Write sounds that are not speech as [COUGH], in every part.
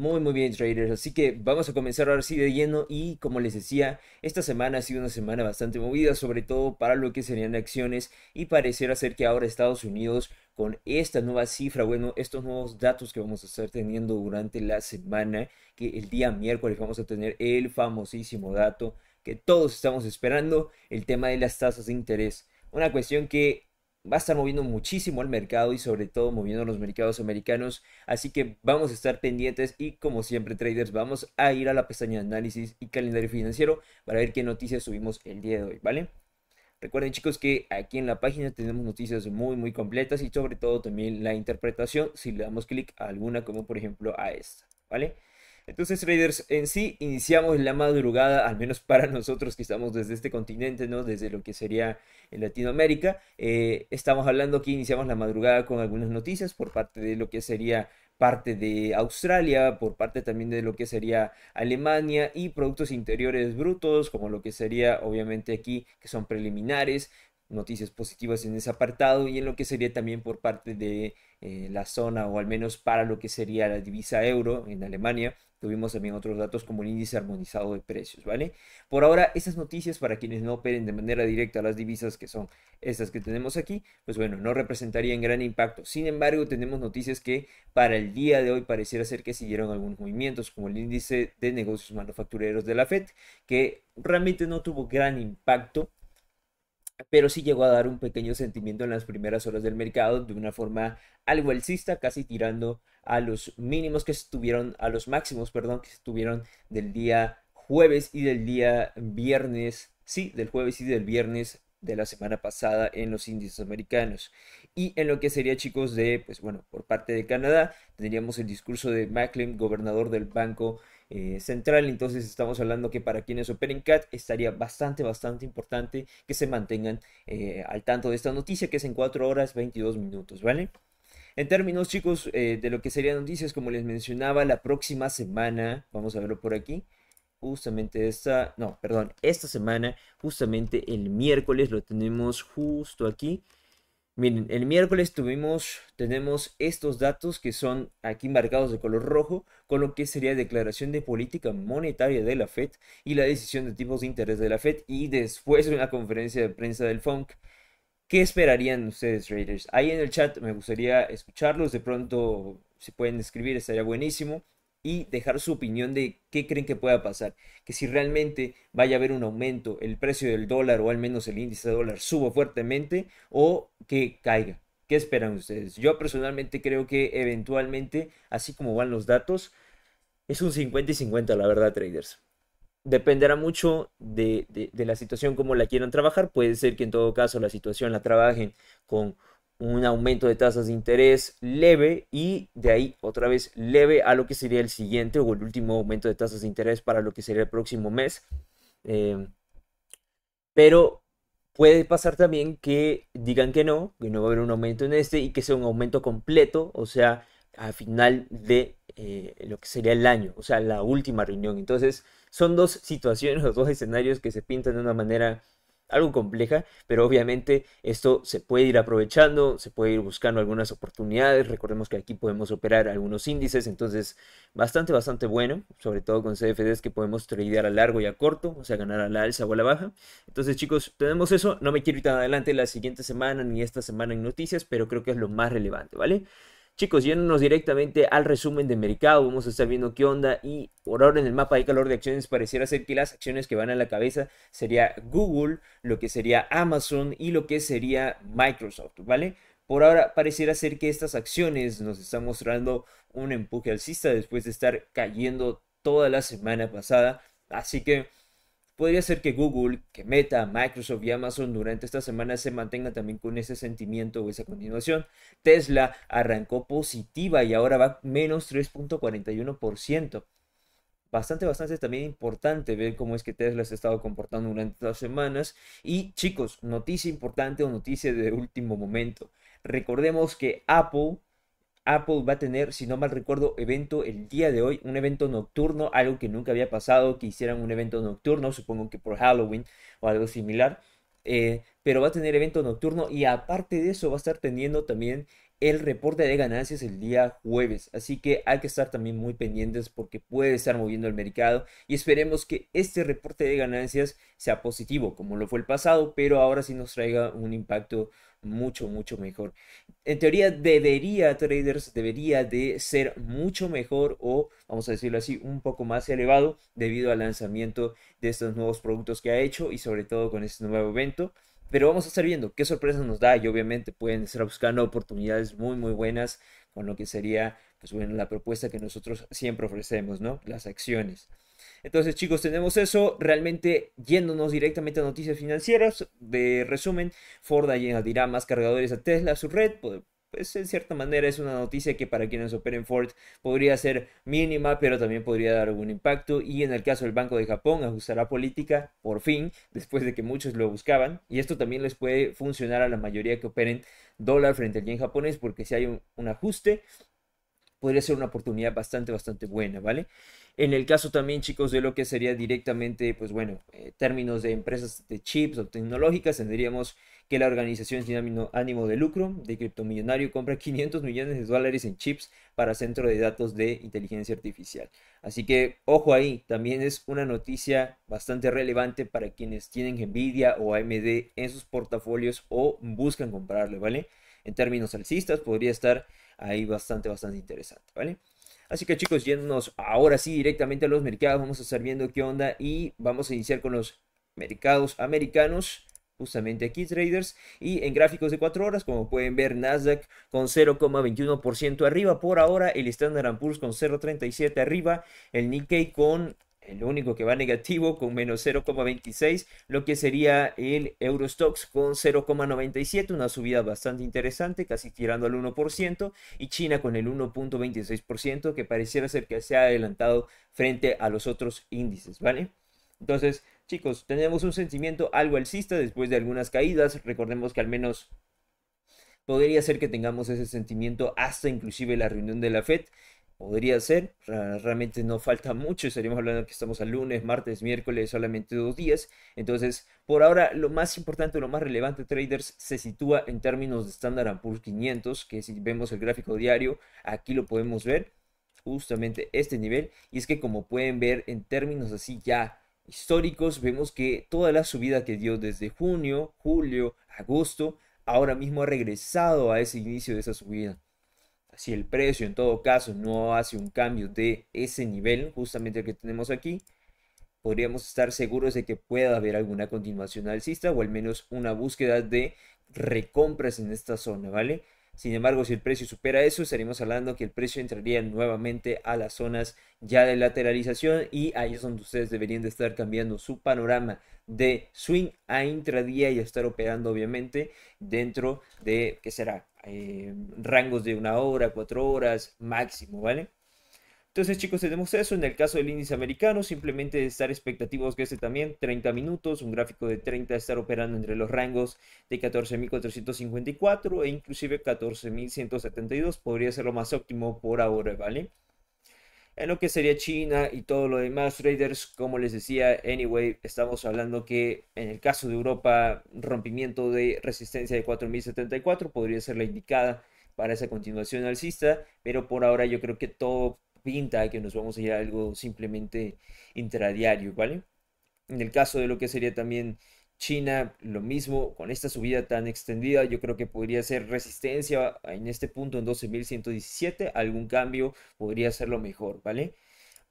Muy, muy bien, traders. Así que vamos a comenzar ahora sí de lleno. Y como les decía, esta semana ha sido una semana bastante movida, sobre todo para lo que serían acciones. Y pareciera ser que ahora Estados Unidos, con esta nueva cifra, bueno, estos nuevos datos que vamos a estar teniendo durante la semana, que el día miércoles vamos a tener el famosísimo dato que todos estamos esperando, el tema de las tasas de interés. Una cuestión que va a estar moviendo muchísimo el mercado y sobre todo moviendo los mercados americanos. Así que vamos a estar pendientes y como siempre traders vamos a ir a la pestaña de análisis y calendario financiero para ver qué noticias subimos el día de hoy, ¿vale? Recuerden chicos que aquí en la página tenemos noticias muy muy completas y sobre todo también la interpretación si le damos clic a alguna como por ejemplo a esta, ¿vale? Entonces, traders, en sí iniciamos la madrugada, al menos [LAUGHS] para nosotros que estamos desde este continente, ¿no? Desde lo que sería Latinoamérica. Eh, estamos hablando aquí, iniciamos la madrugada con algunas noticias por parte de lo que sería parte de Australia, por parte también de lo que sería Alemania y productos interiores brutos, como lo que sería obviamente aquí, que son preliminares, noticias positivas en ese apartado y en lo que sería también por parte de eh, la zona o al menos para lo que sería la divisa euro en Alemania Tuvimos también otros datos como el índice armonizado de precios, ¿vale? Por ahora, esas noticias para quienes no operen de manera directa las divisas, que son estas que tenemos aquí, pues bueno, no representarían gran impacto. Sin embargo, tenemos noticias que para el día de hoy pareciera ser que siguieron algunos movimientos, como el índice de negocios manufactureros de la FED, que realmente no tuvo gran impacto pero sí llegó a dar un pequeño sentimiento en las primeras horas del mercado de una forma algo alcista, casi tirando a los mínimos que estuvieron, a los máximos, perdón, que estuvieron del día jueves y del día viernes, sí, del jueves y del viernes de la semana pasada en los índices americanos. Y en lo que sería, chicos, de, pues bueno, por parte de Canadá, tendríamos el discurso de Macklin, gobernador del Banco eh, Central. Entonces estamos hablando que para quienes operen CAT estaría bastante, bastante importante que se mantengan eh, al tanto de esta noticia, que es en 4 horas 22 minutos, ¿vale? En términos, chicos, eh, de lo que serían noticias, como les mencionaba, la próxima semana, vamos a verlo por aquí, justamente esta, no, perdón, esta semana, justamente el miércoles lo tenemos justo aquí. Miren, el miércoles tuvimos, tenemos estos datos que son aquí marcados de color rojo, con lo que sería declaración de política monetaria de la Fed y la decisión de tipos de interés de la Fed y después una conferencia de prensa del FONC ¿Qué esperarían ustedes, traders? Ahí en el chat me gustaría escucharlos. De pronto, si pueden escribir, estaría buenísimo. Y dejar su opinión de qué creen que pueda pasar. Que si realmente vaya a haber un aumento, el precio del dólar o al menos el índice de dólar suba fuertemente o que caiga. ¿Qué esperan ustedes? Yo personalmente creo que eventualmente, así como van los datos, es un 50 y 50, la verdad, traders dependerá mucho de, la situación como la quieran trabajar. Puede ser que en todo caso la situación la trabajen con un aumento de tasas de interés leve y de ahí otra vez leve a lo que sería el siguiente o el último aumento de tasas de interés para lo que sería el próximo mes. Eh, pero puede pasar también que digan que no, que no va a haber un aumento en este y que sea un aumento completo, o sea, a final de eh, lo que sería el año, o sea, la última reunión. Entonces, son dos situaciones [LAUGHS] o dos escenarios que se pintan de una manera algo compleja, pero obviamente esto se puede ir aprovechando, se puede ir buscando algunas oportunidades, recordemos que aquí podemos operar algunos índices, entonces bastante, bastante bueno, sobre todo con CFDs que podemos tradear a largo y a corto, o sea, ganar a la alza o a la baja. Entonces chicos, tenemos eso, no me quiero ir tan adelante la siguiente semana ni esta semana en noticias, pero creo que es lo más relevante, ¿vale? Chicos, yéndonos directamente al resumen de mercado, vamos a estar viendo qué onda y por ahora en el mapa de calor de acciones pareciera ser que las acciones que van a la cabeza sería Google, lo que sería Amazon y lo que sería Microsoft, ¿vale? Por ahora pareciera ser que estas acciones nos están mostrando un empuje alcista después de estar cayendo toda la semana pasada, así que podría ser que Google, que Meta, Microsoft y Amazon durante esta semana se mantengan también con ese sentimiento o esa continuación. Tesla arrancó positiva y ahora va menos 3.41%. Bastante, bastante también importante ver cómo es que Tesla se ha estado comportando durante estas semanas. Y chicos, noticia importante o noticia de último momento. Recordemos que Apple Apple va a tener, si no mal recuerdo, evento el día de hoy, un evento nocturno, algo que nunca había pasado, que hicieran un evento nocturno, supongo que por Halloween o algo similar. Eh, pero va a tener evento nocturno y aparte de eso va a estar teniendo también el reporte de ganancias el día jueves. Así que hay que estar también muy pendientes porque puede estar moviendo el mercado y esperemos que este reporte de ganancias sea positivo como lo fue el pasado, pero ahora sí nos traiga un impacto mucho, mucho mejor. En teoría debería, traders, debería de ser mucho mejor o, vamos a decirlo así, un poco más elevado debido al lanzamiento de estos nuevos productos que ha hecho y sobre todo con este nuevo evento. Pero vamos a estar viendo qué sorpresas nos da y obviamente pueden estar buscando oportunidades muy muy buenas con lo que sería pues bueno, la propuesta que nosotros siempre ofrecemos, ¿no? Las acciones. Entonces, chicos, tenemos eso. Realmente yéndonos directamente a noticias financieras. De resumen, Ford añadirá más cargadores a Tesla a su red pues en cierta manera es una noticia que para quienes operen Ford podría ser mínima, pero también podría dar algún impacto. Y en el caso del Banco de Japón, ajustará política, por fin, después de que muchos lo buscaban. Y esto también les puede funcionar a la mayoría que operen dólar frente al yen japonés, porque si hay un, ajuste, podría ser una oportunidad bastante, bastante buena, ¿vale? En el caso también, chicos, de lo que sería directamente, pues bueno, eh, términos de empresas de chips o tecnológicas, tendríamos que la organización sin ánimo de lucro de criptomillonario compra 500 millones de dólares en chips para centro de datos de inteligencia artificial. Así que ojo ahí, también es una noticia bastante relevante para quienes tienen Nvidia o AMD en sus portafolios o buscan comprarle, ¿vale? En términos alcistas podría estar ahí bastante, bastante interesante, ¿vale? Así que chicos, yéndonos ahora sí directamente a los mercados, vamos a estar viendo qué onda y vamos a iniciar con los mercados americanos justamente aquí traders y en gráficos de 4 horas como pueden ver Nasdaq con 0,21% arriba por ahora el Standard Poor's con 0,37 arriba el Nikkei con el único que va negativo con menos 0,26, lo que sería el Eurostox con 0,97, una subida bastante interesante, casi tirando al 1%, y China con el 1,26%, que pareciera ser que se ha adelantado frente a los otros índices, ¿vale? Entonces, Chicos, tenemos un sentimiento algo alcista después de algunas caídas. Recordemos que al menos podría ser que tengamos ese sentimiento hasta inclusive la reunión de la FED. Podría ser, realmente no falta mucho, estaríamos hablando que estamos al lunes, martes, miércoles, solamente dos días. Entonces, por ahora, lo más importante, lo más relevante, traders, se sitúa en términos de Standard Poor's 500, que si vemos el gráfico diario, aquí lo podemos ver, justamente este nivel. Y es que como pueden ver, en términos así ya históricos vemos que toda la subida que dio desde junio, julio, agosto, ahora mismo ha regresado a ese inicio de esa subida. Si el precio en todo caso no hace un cambio de ese nivel, justamente el que tenemos aquí, podríamos estar seguros de que pueda haber alguna continuación alcista o al menos una búsqueda de recompras en esta zona, ¿vale? Sin embargo, si el precio supera eso, estaremos hablando que el precio entraría nuevamente a las zonas ya de lateralización y ahí es donde ustedes deberían de estar cambiando su panorama de swing a intradía y estar operando obviamente dentro de, ¿qué será? Eh, rangos de una hora, cuatro horas máximo, ¿vale? Entonces chicos tenemos eso, en el caso del índice americano simplemente estar expectativos que este también 30 minutos, un gráfico de 30 estar operando entre los rangos de 14.454 e inclusive 14.172 podría ser lo más óptimo por ahora, ¿vale? En lo que sería China y todo lo demás, traders, como les decía, anyway, estamos hablando que en el caso de Europa, rompimiento de resistencia de 4074 podría ser la indicada para esa continuación alcista, pero por ahora yo creo que todo pinta que nos vamos a ir a algo simplemente intradiario, ¿vale? En el caso de lo que sería también China, lo mismo, con esta subida tan extendida, yo creo que podría ser resistencia en este punto en 12.117, algún cambio podría ser lo mejor, ¿vale?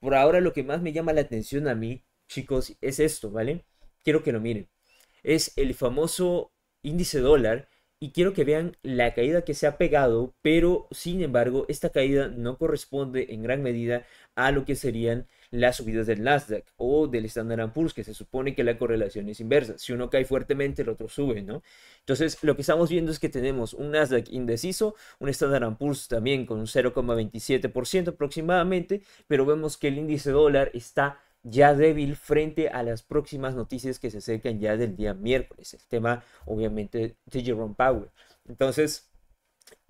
Por ahora lo que más me llama la atención a mí, chicos, es esto, ¿vale? Quiero que lo miren. Es el famoso índice dólar y quiero que vean la caída que se ha pegado, pero sin embargo esta caída no corresponde en gran medida a lo que serían las subidas del Nasdaq o del Standard Poor's, que se supone que la correlación es inversa. Si uno cae fuertemente, el otro sube, ¿no? Entonces, lo que estamos viendo es que tenemos un Nasdaq indeciso, un Standard Poor's también con un 0,27% aproximadamente, pero vemos que el índice dólar está ya débil frente a las próximas noticias que se acercan ya del día miércoles. El tema, obviamente, de Jerome Powell. Entonces,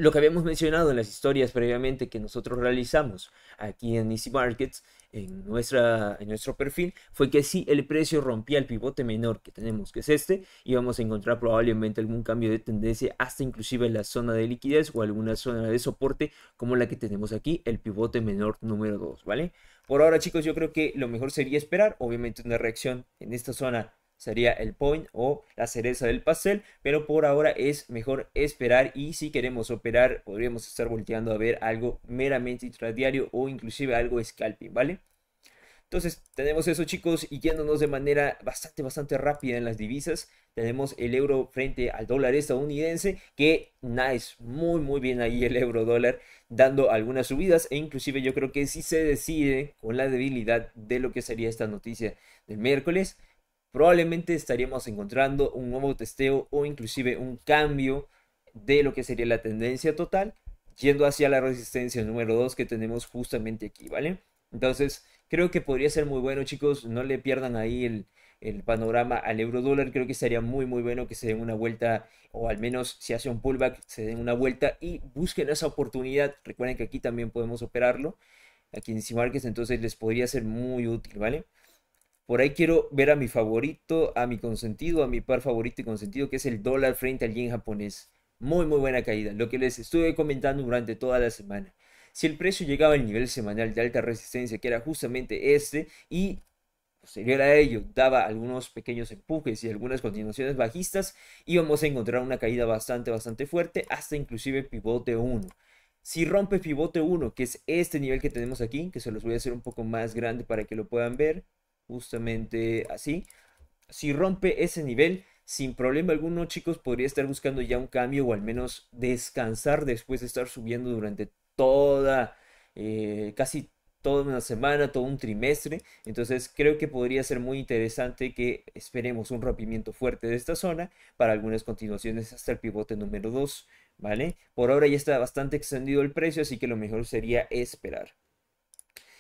lo que habíamos mencionado en las historias previamente que nosotros realizamos aquí en Easy Markets, en, nuestra, en nuestro perfil, fue que si el precio rompía el pivote menor que tenemos, que es este, íbamos a encontrar probablemente algún cambio de tendencia hasta inclusive la zona de liquidez o alguna zona de soporte como la que tenemos aquí, el pivote menor número 2, ¿vale? Por ahora chicos, yo creo que lo mejor sería esperar, obviamente una reacción en esta zona sería el point o la cereza del pastel, pero por ahora es mejor esperar y si queremos operar podríamos estar volteando a ver algo meramente intradiario o inclusive algo scalping, ¿vale? Entonces tenemos eso chicos y yéndonos de manera bastante, bastante rápida en las divisas. Tenemos el euro frente al dólar estadounidense que nice, muy muy bien ahí el euro dólar dando algunas subidas e inclusive yo creo que si se decide con la debilidad de lo que sería esta noticia del miércoles probablemente estaríamos encontrando un nuevo testeo o inclusive un cambio de lo que sería la tendencia total, yendo hacia la resistencia número 2 que tenemos justamente aquí, ¿vale? Entonces, creo que podría ser muy bueno, chicos, no le pierdan ahí el, panorama al euro dólar, creo que sería muy muy bueno que se den una vuelta o al menos si hace un pullback se den una vuelta y busquen esa oportunidad, recuerden que aquí también podemos operarlo, aquí en c entonces les podría ser muy útil, ¿vale? Por ahí quiero ver a mi favorito, a mi consentido, a mi par favorito y consentido, que es el dólar frente al yen japonés. Muy, muy buena caída, lo que les estuve comentando durante toda la semana. Si el precio llegaba al nivel semanal de alta resistencia, que era justamente este, y posterior pues, a ello daba algunos pequeños empujes y algunas continuaciones bajistas, íbamos a encontrar una caída bastante, bastante fuerte, hasta inclusive pivote 1. Si rompe pivote 1, que es este nivel que tenemos aquí, que se los voy a hacer un poco más grande para que lo puedan ver, Justamente así. Si rompe ese nivel, sin problema alguno, chicos, podría estar buscando ya un cambio o al menos descansar después de estar subiendo durante toda, eh, casi toda una semana, todo un trimestre. Entonces creo que podría ser muy interesante que esperemos un rompimiento fuerte de esta zona para algunas continuaciones hasta el pivote número 2, ¿vale? Por ahora ya está bastante extendido el precio, así que lo mejor sería esperar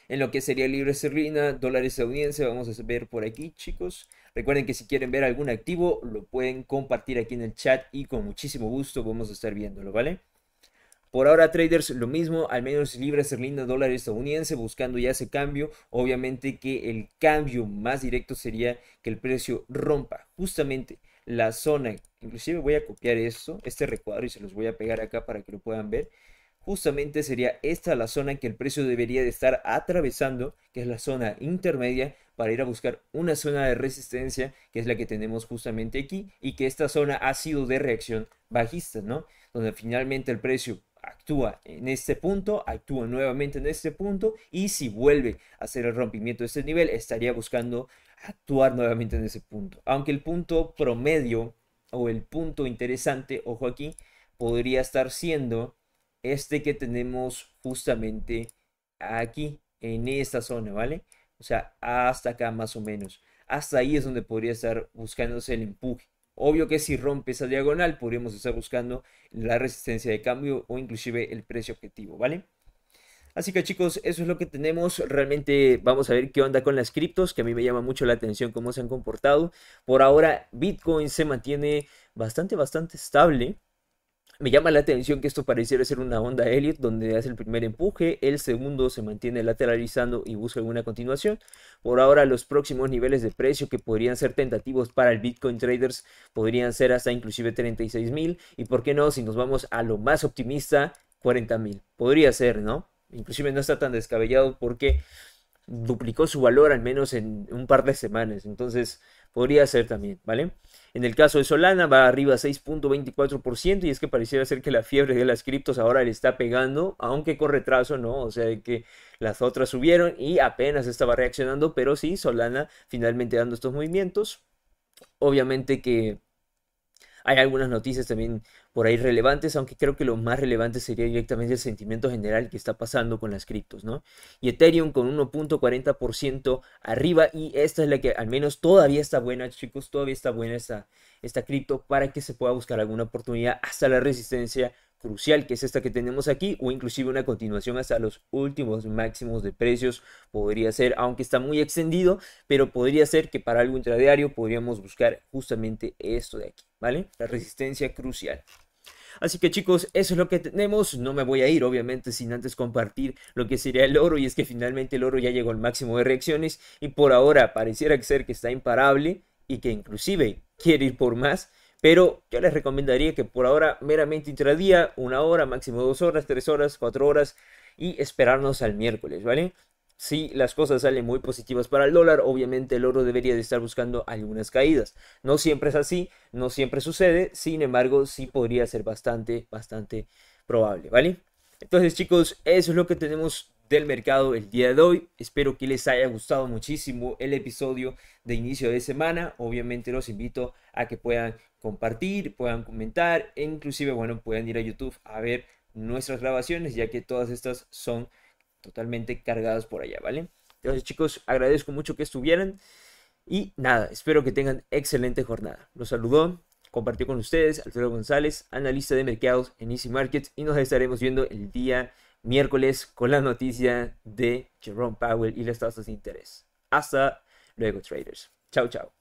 en lo que sería libre Serlina, dólares estadounidense, vamos a ver por aquí chicos. Recuerden que si quieren ver algún activo, lo pueden compartir aquí en el chat y con muchísimo gusto vamos a estar viéndolo, ¿vale? Por ahora, traders, lo mismo, al menos libre Serlina, dólares estadounidense, buscando ya ese cambio. Obviamente que el cambio más directo sería que el precio rompa justamente la zona. Inclusive voy a copiar esto, este recuadro, y se los voy a pegar acá para que lo puedan ver justamente sería esta la zona que el precio debería de estar atravesando, que es la zona intermedia, para ir a buscar una zona de resistencia, que es la que tenemos justamente aquí, y que esta zona ha sido de reacción bajista, ¿no? Donde finalmente el precio actúa en este punto, actúa nuevamente en este punto, y si vuelve a hacer el rompimiento de este nivel, estaría buscando actuar nuevamente en ese punto. Aunque el punto promedio o el punto interesante, ojo aquí, podría estar siendo este que tenemos justamente aquí, en esta zona, ¿vale? O sea, hasta acá más o menos. Hasta ahí es donde podría estar buscándose el empuje. Obvio que si rompe esa diagonal, podríamos estar buscando la resistencia de cambio o inclusive el precio objetivo, ¿vale? Así que chicos, eso es lo que tenemos. Realmente vamos a ver qué onda con las criptos, que a mí me llama mucho la atención cómo se han comportado. Por ahora, Bitcoin se mantiene bastante, bastante estable. Me llama la atención que esto pareciera ser una onda Elliot donde hace el primer empuje, el segundo se mantiene lateralizando y busca alguna continuación. Por ahora los próximos niveles de precio que podrían ser tentativos para el Bitcoin traders podrían ser hasta inclusive 36 mil y por qué no si nos vamos a lo más optimista 40 mil. Podría ser, ¿no? Inclusive no está tan descabellado porque duplicó su valor al menos en un par de semanas. Entonces podría ser también, ¿vale? En el caso de Solana va arriba 6.24% y es que pareciera ser que la fiebre de las criptos ahora le está pegando, aunque con retraso, ¿no? O sea, que las otras subieron y apenas estaba reaccionando, pero sí, Solana finalmente dando estos movimientos. Obviamente que hay algunas noticias también por ahí relevantes, aunque creo que lo más relevante sería directamente el sentimiento general que está pasando con las criptos, ¿no? Y Ethereum con 1.40% arriba y esta es la que al menos todavía está buena, chicos, todavía está buena esta, esta cripto para que se pueda buscar alguna oportunidad hasta la resistencia crucial que es esta que tenemos aquí o inclusive una continuación hasta los últimos máximos de precios podría ser aunque está muy extendido pero podría ser que para algo intradiario podríamos buscar justamente esto de aquí vale la resistencia crucial Así que chicos, eso es lo que tenemos. No me voy a ir, obviamente, sin antes compartir lo que sería el oro. Y es que finalmente el oro ya llegó al máximo de reacciones. Y por ahora pareciera ser que está imparable y que inclusive quiere ir por más. Pero yo les recomendaría que por ahora meramente intradía, una hora, máximo dos horas, tres horas, cuatro horas y esperarnos al miércoles, ¿vale? Si las cosas salen muy positivas para el dólar, obviamente el oro debería de estar buscando algunas caídas. No siempre es así, no siempre sucede, sin embargo sí podría ser bastante, bastante probable, ¿vale? Entonces chicos, eso es lo que tenemos del mercado el día de hoy. Espero que les haya gustado muchísimo el episodio de inicio de semana. Obviamente los invito a que puedan compartir, puedan comentar e inclusive, bueno, puedan ir a YouTube a ver nuestras grabaciones, ya que todas estas son totalmente cargadas por allá, ¿vale? Entonces chicos, agradezco mucho que estuvieran y nada, espero que tengan excelente jornada. Los saludo, compartió con ustedes Alfredo González, analista de mercados en Easy Markets y nos estaremos viendo el día miércoles con la noticia de Jerome Powell y las tasas de interés. Hasta luego traders. Chao, chao.